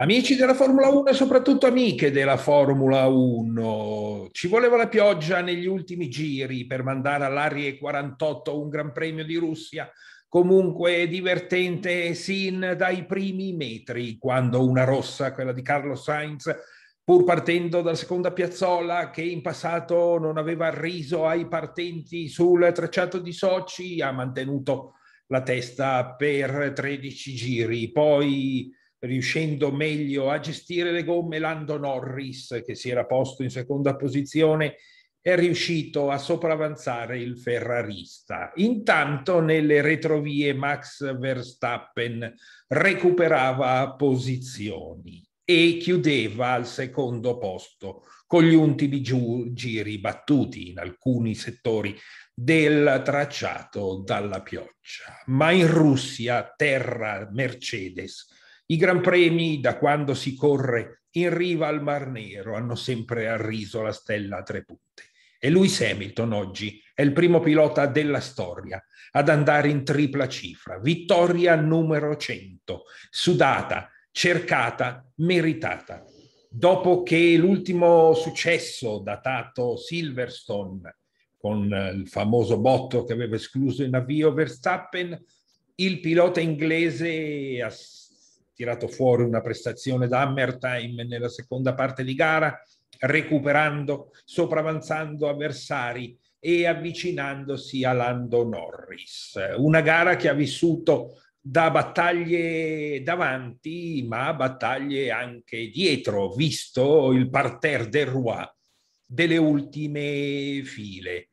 Amici della Formula 1 e soprattutto amiche della Formula 1, ci voleva la pioggia negli ultimi giri per mandare all'aria 48 un Gran Premio di Russia, comunque divertente sin dai primi metri, quando una rossa, quella di Carlo Sainz, pur partendo dalla seconda piazzola che in passato non aveva riso ai partenti sul tracciato di Sochi, ha mantenuto la testa per 13 giri. Poi riuscendo meglio a gestire le gomme, Lando Norris, che si era posto in seconda posizione, è riuscito a sopravanzare il ferrarista. Intanto nelle retrovie Max Verstappen recuperava posizioni e chiudeva al secondo posto con gli ultimi giri battuti in alcuni settori del tracciato dalla pioggia. Ma in Russia, terra Mercedes, i Gran Premi, da quando si corre in riva al Mar Nero, hanno sempre arriso la stella a tre punte. E Lewis Hamilton oggi è il primo pilota della storia ad andare in tripla cifra. Vittoria numero 100, sudata, cercata, meritata. Dopo che l'ultimo successo datato Silverstone con il famoso botto che aveva escluso in avvio Verstappen, il pilota inglese ha tirato fuori una prestazione da Hammertime nella seconda parte di gara, recuperando, sopravanzando avversari e avvicinandosi a Lando Norris. Una gara che ha vissuto da battaglie davanti, ma battaglie anche dietro, visto il parterre del Roi delle ultime file.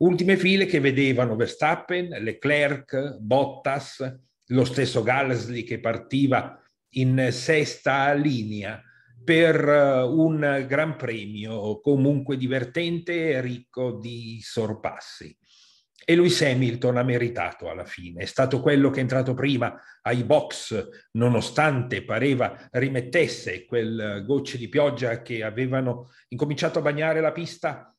Ultime file che vedevano Verstappen, Leclerc, Bottas, lo stesso Galsli che partiva in sesta linea per eh, un gran premio comunque divertente e ricco di sorpassi. E lui Hamilton ha meritato alla fine, è stato quello che è entrato prima ai box, nonostante pareva rimettesse quel gocce di pioggia che avevano incominciato a bagnare la pista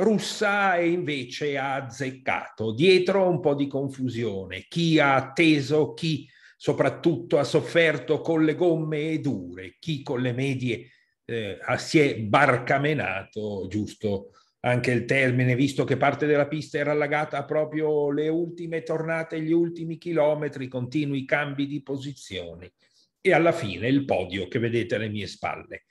russa invece ha azzeccato. Dietro un po' di confusione. Chi ha atteso, chi soprattutto ha sofferto con le gomme dure, chi con le medie eh, si è barcamenato, giusto anche il termine, visto che parte della pista era allagata proprio le ultime tornate, gli ultimi chilometri, continui cambi di posizioni e alla fine il podio che vedete alle mie spalle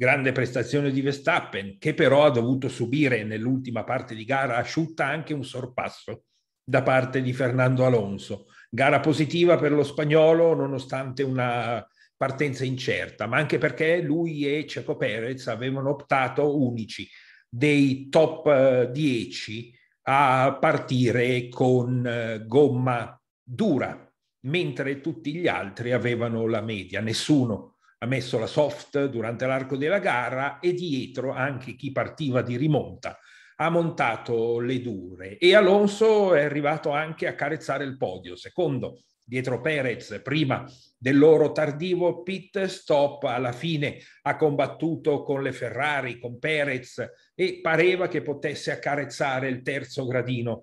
grande prestazione di Verstappen, che però ha dovuto subire nell'ultima parte di gara asciutta anche un sorpasso da parte di Fernando Alonso. Gara positiva per lo spagnolo nonostante una partenza incerta, ma anche perché lui e Ceco Perez avevano optato unici dei top 10 eh, a partire con eh, gomma dura, mentre tutti gli altri avevano la media, nessuno ha messo la soft durante l'arco della gara e dietro anche chi partiva di rimonta ha montato le dure e Alonso è arrivato anche a carezzare il podio, secondo dietro Perez, prima del loro tardivo pit stop, alla fine ha combattuto con le Ferrari, con Perez e pareva che potesse accarezzare il terzo gradino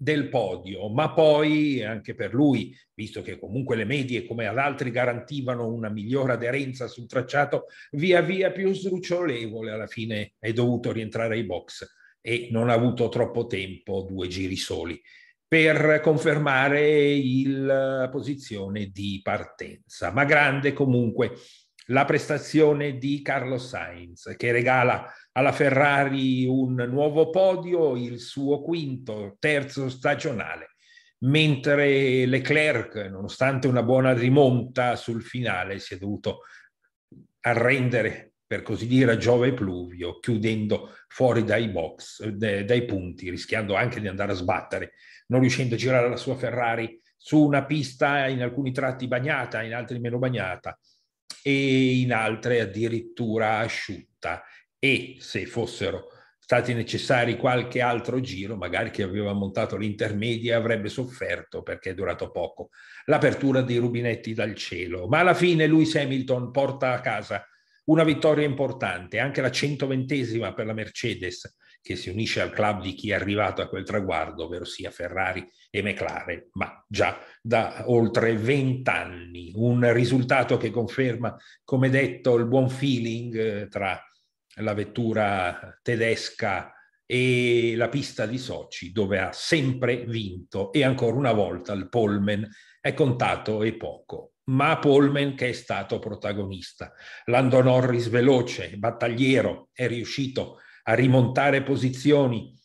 del podio, ma poi anche per lui, visto che comunque le medie come ad altri garantivano una migliore aderenza sul tracciato via via più sdrucciolevole, alla fine è dovuto rientrare ai box e non ha avuto troppo tempo, due giri soli, per confermare la eh, posizione di partenza, ma grande comunque la prestazione di Carlos Sainz che regala alla Ferrari un nuovo podio, il suo quinto, terzo stagionale, mentre Leclerc, nonostante una buona rimonta sul finale, si è dovuto arrendere, per così dire, a Giove Pluvio, chiudendo fuori dai box, dai punti, rischiando anche di andare a sbattere, non riuscendo a girare la sua Ferrari su una pista in alcuni tratti bagnata, in altri meno bagnata, e in altre addirittura asciutta e se fossero stati necessari qualche altro giro, magari chi aveva montato l'intermedia avrebbe sofferto perché è durato poco, l'apertura dei rubinetti dal cielo. Ma alla fine Lewis Hamilton porta a casa una vittoria importante, anche la 120esima per la Mercedes, che si unisce al club di chi è arrivato a quel traguardo, ovvero sia Ferrari e McLaren, ma già da oltre vent'anni. un risultato che conferma, come detto, il buon feeling eh, tra la vettura tedesca e la pista di Sochi, dove ha sempre vinto e ancora una volta il Polmen è contato e poco ma Polman che è stato protagonista. Lando Norris veloce, battagliero, è riuscito a a rimontare posizioni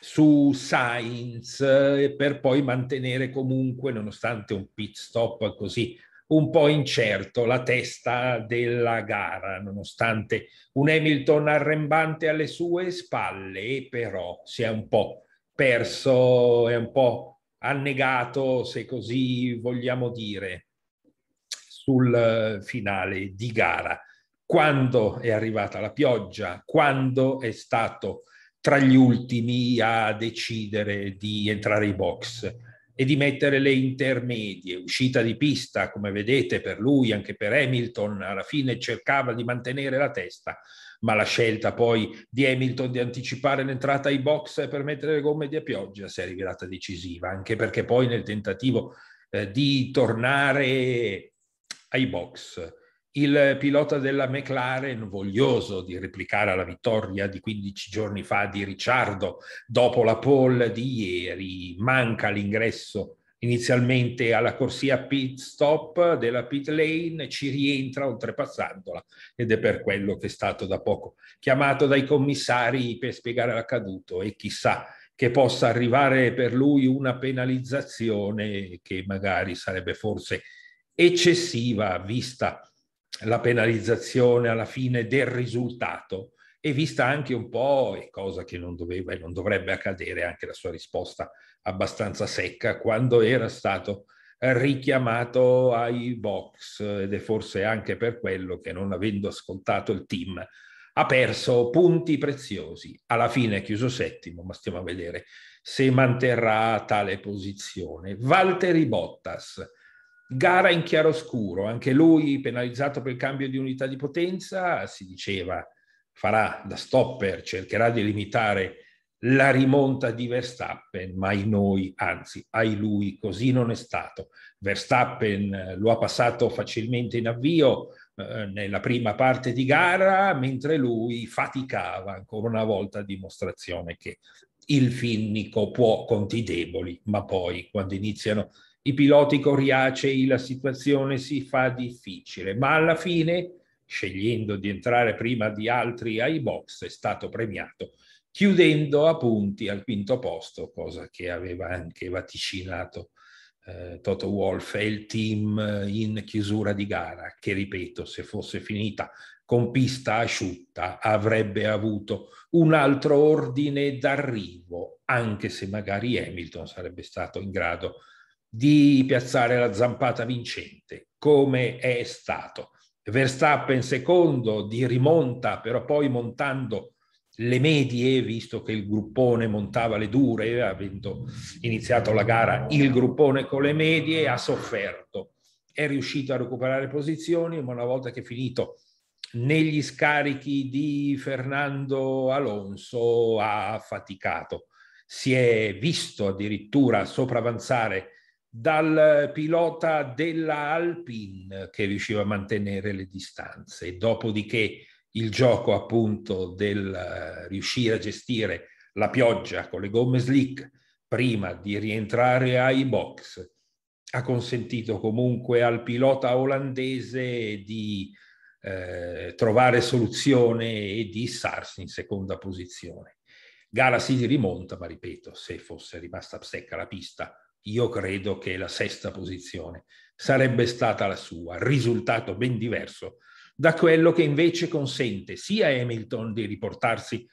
su Sainz eh, per poi mantenere comunque, nonostante un pit stop così un po' incerto, la testa della gara, nonostante un Hamilton arrembante alle sue spalle, però si è un po' perso, è un po' annegato, se così vogliamo dire, sul eh, finale di gara quando è arrivata la pioggia, quando è stato tra gli ultimi a decidere di entrare in box e di mettere le intermedie, uscita di pista, come vedete per lui, anche per Hamilton, alla fine cercava di mantenere la testa, ma la scelta poi di Hamilton di anticipare l'entrata ai box per mettere le gomme di pioggia si è rivelata decisiva, anche perché poi nel tentativo eh, di tornare ai box il pilota della McLaren, voglioso di replicare la vittoria di 15 giorni fa di Ricciardo dopo la pole di ieri, manca l'ingresso inizialmente alla corsia pit stop della pit lane, ci rientra oltrepassandola ed è per quello che è stato da poco chiamato dai commissari per spiegare l'accaduto e chissà che possa arrivare per lui una penalizzazione che magari sarebbe forse eccessiva vista la penalizzazione alla fine del risultato e vista anche un po', cosa che non doveva e non dovrebbe accadere, anche la sua risposta abbastanza secca quando era stato eh, richiamato ai box ed è forse anche per quello che non avendo ascoltato il team ha perso punti preziosi. Alla fine è chiuso settimo, ma stiamo a vedere se manterrà tale posizione. Valtteri Bottas, Gara in chiaroscuro, anche lui penalizzato per il cambio di unità di potenza, si diceva farà da stopper, cercherà di limitare la rimonta di Verstappen, ma ai noi, anzi, ai lui, così non è stato. Verstappen eh, lo ha passato facilmente in avvio eh, nella prima parte di gara, mentre lui faticava ancora una volta a dimostrazione che il finnico può conti deboli, ma poi quando iniziano i piloti coriacei la situazione si fa difficile, ma alla fine, scegliendo di entrare prima di altri ai box, è stato premiato, chiudendo a punti al quinto posto, cosa che aveva anche vaticinato eh, Toto Wolff e il team eh, in chiusura di gara, che ripeto, se fosse finita con pista asciutta, avrebbe avuto un altro ordine d'arrivo, anche se magari Hamilton sarebbe stato in grado di di piazzare la zampata vincente, come è stato. Verstappen secondo di rimonta, però poi montando le medie, visto che il gruppone montava le dure, avendo iniziato la gara il gruppone con le medie, ha sofferto. È riuscito a recuperare posizioni, ma una volta che è finito negli scarichi di Fernando Alonso ha faticato. Si è visto addirittura sopravanzare dal pilota della Alpine che riusciva a mantenere le distanze. Dopodiché il gioco appunto del eh, riuscire a gestire la pioggia con le gomme slick prima di rientrare ai box ha consentito comunque al pilota olandese di eh, trovare soluzione e di issarsi in seconda posizione. Gara si rimonta, ma ripeto, se fosse rimasta secca la pista, io credo che la sesta posizione sarebbe stata la sua, risultato ben diverso da quello che invece consente sia Hamilton di riportarsi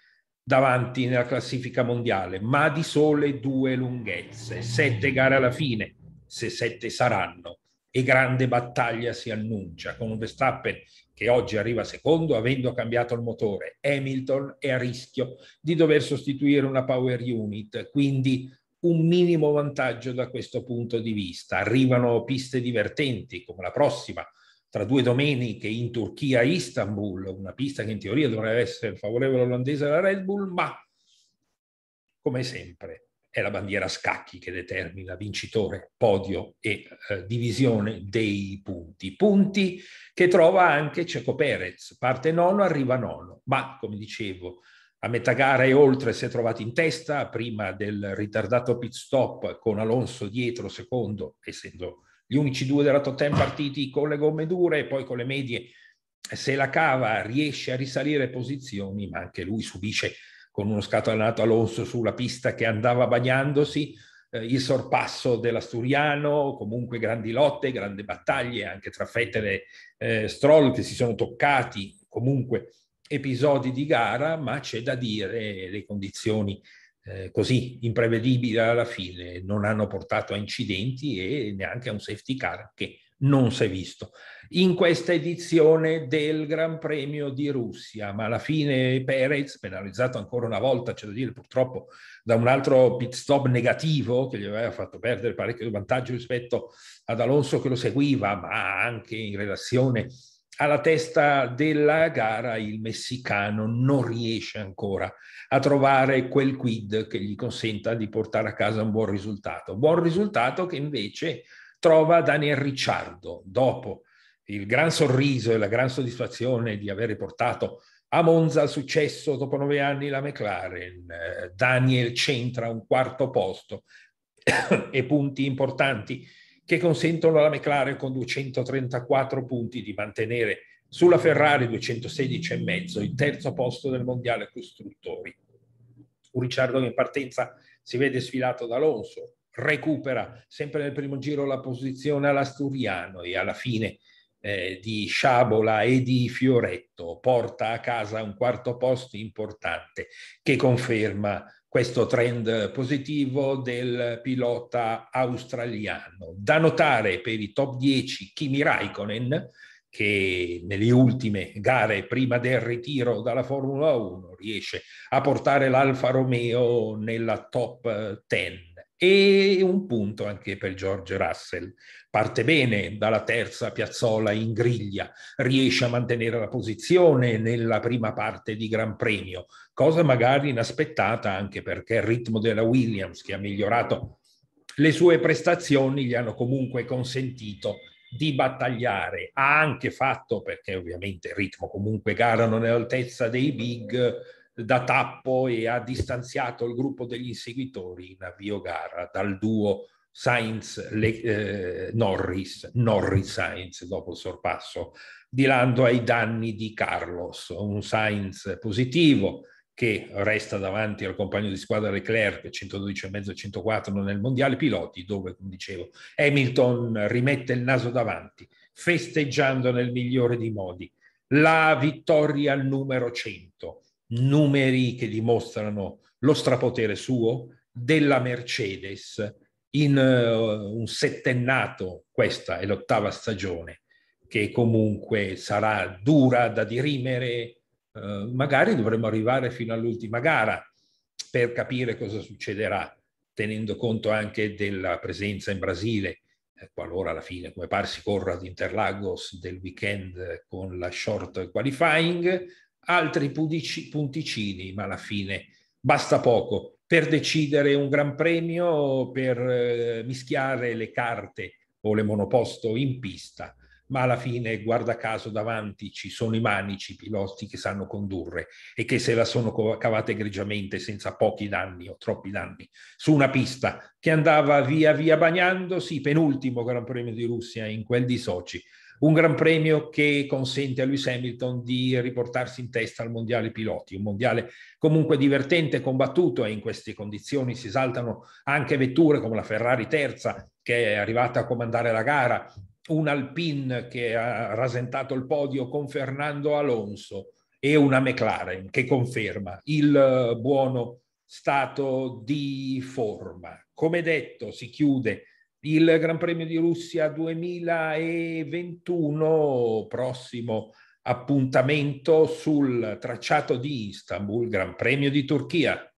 davanti nella classifica mondiale, ma di sole due lunghezze, sette gare alla fine, se sette saranno, e grande battaglia si annuncia con un Verstappen che oggi arriva secondo avendo cambiato il motore, Hamilton è a rischio di dover sostituire una power unit, quindi un minimo vantaggio da questo punto di vista. Arrivano piste divertenti come la prossima, tra due domeniche in Turchia Istanbul, una pista che in teoria dovrebbe essere favorevole olandese alla Red Bull, ma come sempre è la bandiera a scacchi che determina vincitore, podio e eh, divisione dei punti. Punti che trova anche Ceco Perez, parte nono, arriva nono, ma come dicevo, a metà gara e oltre si è trovato in testa, prima del ritardato pit stop con Alonso dietro secondo, essendo gli unici due della top Totem partiti con le gomme dure e poi con le medie. Se la cava riesce a risalire posizioni, ma anche lui subisce con uno scatolato Alonso sulla pista che andava bagnandosi, eh, il sorpasso dell'Asturiano, comunque grandi lotte, grandi battaglie anche tra Fettere e eh, Stroll che si sono toccati, comunque episodi di gara, ma c'è da dire le condizioni eh, così imprevedibili alla fine non hanno portato a incidenti e neanche a un safety car che non si è visto. In questa edizione del Gran Premio di Russia, ma alla fine Perez, penalizzato ancora una volta, c'è da dire purtroppo, da un altro pit stop negativo che gli aveva fatto perdere parecchio vantaggio rispetto ad Alonso che lo seguiva, ma anche in relazione a alla testa della gara il messicano non riesce ancora a trovare quel quid che gli consenta di portare a casa un buon risultato. Buon risultato che invece trova Daniel Ricciardo dopo il gran sorriso e la gran soddisfazione di aver portato a Monza il successo dopo nove anni la McLaren. Eh, Daniel centra un quarto posto e punti importanti che consentono alla McLaren con 234 punti di mantenere sulla Ferrari 216,5 il terzo posto del mondiale costruttori. Un Ricciardo in partenza si vede sfilato da Alonso, recupera sempre nel primo giro la posizione all'Asturiano e alla fine eh, di Sciabola e di Fioretto porta a casa un quarto posto importante che conferma questo trend positivo del pilota australiano. Da notare per i top 10 Kimi Raikkonen, che nelle ultime gare prima del ritiro dalla Formula 1 riesce a portare l'Alfa Romeo nella top 10 e un punto anche per George Russell. Parte bene dalla terza piazzola in griglia, riesce a mantenere la posizione nella prima parte di Gran Premio, cosa magari inaspettata anche perché il ritmo della Williams, che ha migliorato le sue prestazioni, gli hanno comunque consentito di battagliare. Ha anche fatto, perché ovviamente il ritmo comunque gara non è all'altezza dei big, da tappo e ha distanziato il gruppo degli inseguitori in avvio gara dal duo Sainz-Norris, eh, Norris-Sainz dopo il sorpasso, dilando ai danni di Carlos, un Sainz positivo che resta davanti al compagno di squadra Leclerc 112,5 e 104 nel mondiale piloti dove, come dicevo, Hamilton rimette il naso davanti, festeggiando nel migliore dei modi la vittoria al numero 100 numeri che dimostrano lo strapotere suo, della Mercedes in uh, un settennato, questa è l'ottava stagione, che comunque sarà dura da dirimere, uh, magari dovremo arrivare fino all'ultima gara per capire cosa succederà, tenendo conto anche della presenza in Brasile, eh, qualora alla fine, come par si corra ad Interlagos del weekend con la short qualifying, altri punticini, ma alla fine basta poco per decidere un gran premio, per eh, mischiare le carte o le monoposto in pista, ma alla fine, guarda caso, davanti ci sono i manici, i piloti che sanno condurre e che se la sono cavate egregiamente senza pochi danni o troppi danni su una pista che andava via via bagnandosi, penultimo Gran Premio di Russia in quel di Sochi, un gran premio che consente a Lewis Hamilton di riportarsi in testa al mondiale piloti, un mondiale comunque divertente, combattuto e in queste condizioni si saltano anche vetture come la Ferrari terza che è arrivata a comandare la gara, un Alpine che ha rasentato il podio con Fernando Alonso e una McLaren che conferma il eh, buono stato di forma. Come detto, si chiude il Gran Premio di Russia 2021, prossimo appuntamento sul tracciato di Istanbul, Gran Premio di Turchia.